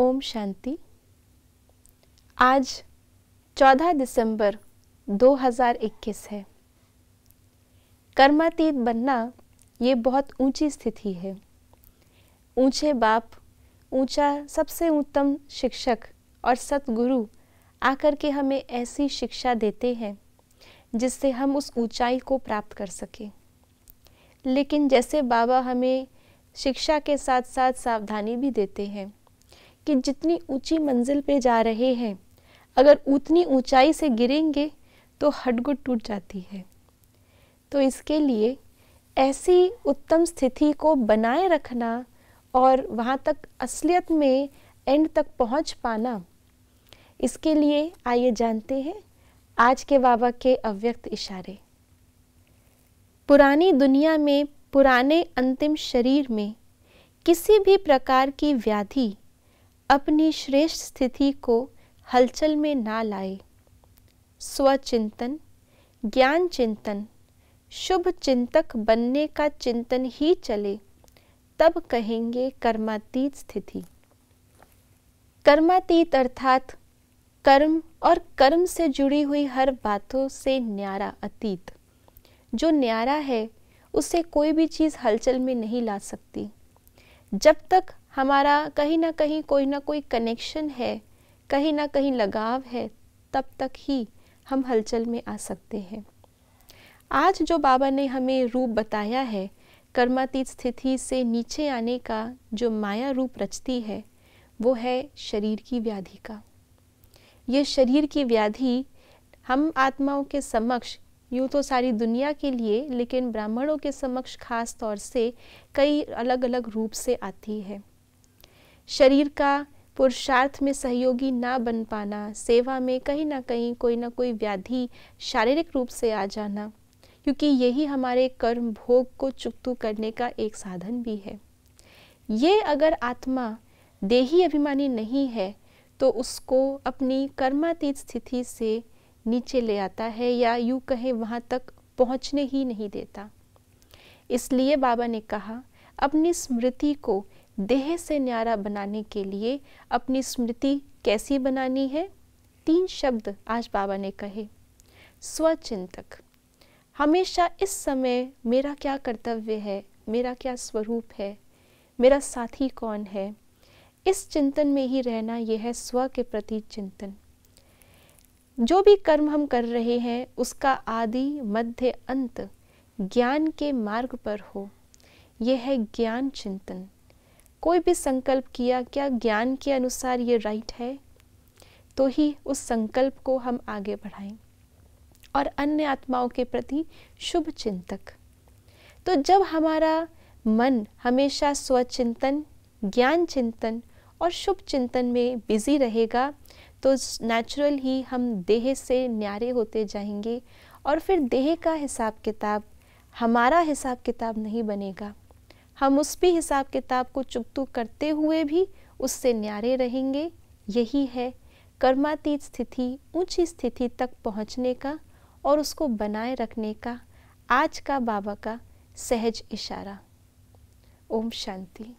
ओम शांति आज 14 दिसंबर 2021 है कर्मातीत बनना ये बहुत ऊंची स्थिति है ऊंचे बाप ऊंचा सबसे उत्तम शिक्षक और सतगुरु आकर के हमें ऐसी शिक्षा देते हैं जिससे हम उस ऊंचाई को प्राप्त कर सकें लेकिन जैसे बाबा हमें शिक्षा के साथ साथ सावधानी भी देते हैं कि जितनी ऊंची मंजिल पे जा रहे हैं अगर उतनी ऊंचाई से गिरेंगे तो हडगुड टूट जाती है तो इसके लिए ऐसी उत्तम स्थिति को बनाए रखना और वहाँ तक असलियत में एंड तक पहुँच पाना इसके लिए आइए जानते हैं आज के बाबा के अव्यक्त इशारे पुरानी दुनिया में पुराने अंतिम शरीर में किसी भी प्रकार की व्याधि अपनी श्रेष्ठ स्थिति को हलचल में ना लाए स्वचिंतन ज्ञान चिंतन शुभ चिंतक बनने का चिंतन ही चले तब कहेंगे कर्मातीत स्थिति कर्मातीत अर्थात कर्म और कर्म से जुड़ी हुई हर बातों से न्यारा अतीत जो न्यारा है उसे कोई भी चीज़ हलचल में नहीं ला सकती जब तक हमारा कहीं ना कहीं कोई ना कोई कनेक्शन है कहीं ना कहीं लगाव है तब तक ही हम हलचल में आ सकते हैं आज जो बाबा ने हमें रूप बताया है कर्मातीत स्थिति से नीचे आने का जो माया रूप रचती है वो है शरीर की व्याधि का ये शरीर की व्याधि हम आत्माओं के समक्ष यूँ तो सारी दुनिया के लिए लेकिन ब्राह्मणों के समक्ष खास तौर से कई अलग अलग रूप से आती है शरीर का पुरुषार्थ में सहयोगी ना बन पाना सेवा में कहीं ना कहीं कोई ना कोई व्याधि शारीरिक रूप से आ जाना क्योंकि यही हमारे कर्म भोग को चुकतू करने का एक साधन भी है ये अगर आत्मा देही अभिमानी नहीं है तो उसको अपनी कर्मातीत स्थिति से नीचे ले आता है या यूँ कहें वहाँ तक पहुँचने ही नहीं देता इसलिए बाबा ने कहा अपनी स्मृति को देह से न्यारा बनाने के लिए अपनी स्मृति कैसी बनानी है तीन शब्द आज बाबा ने कहे स्वचिंतक हमेशा इस समय मेरा क्या कर्तव्य है मेरा क्या स्वरूप है मेरा साथी कौन है इस चिंतन में ही रहना यह है स्व के प्रति चिंतन जो भी कर्म हम कर रहे हैं उसका आदि मध्य अंत ज्ञान के मार्ग पर हो यह है ज्ञान चिंतन कोई भी संकल्प किया क्या ज्ञान के अनुसार ये राइट है तो ही उस संकल्प को हम आगे बढ़ाएं और अन्य आत्माओं के प्रति शुभ चिंतक तो जब हमारा मन हमेशा स्वचिंतन ज्ञान चिंतन और शुभ चिंतन में बिजी रहेगा तो नेचुरल ही हम देह से न्यारे होते जाएंगे और फिर देह का हिसाब किताब हमारा हिसाब किताब नहीं बनेगा हम उस भी हिसाब किताब को चुगतू करते हुए भी उससे न्यारे रहेंगे यही है कर्मातीत स्थिति ऊंची स्थिति तक पहुंचने का और उसको बनाए रखने का आज का बाबा का सहज इशारा ओम शांति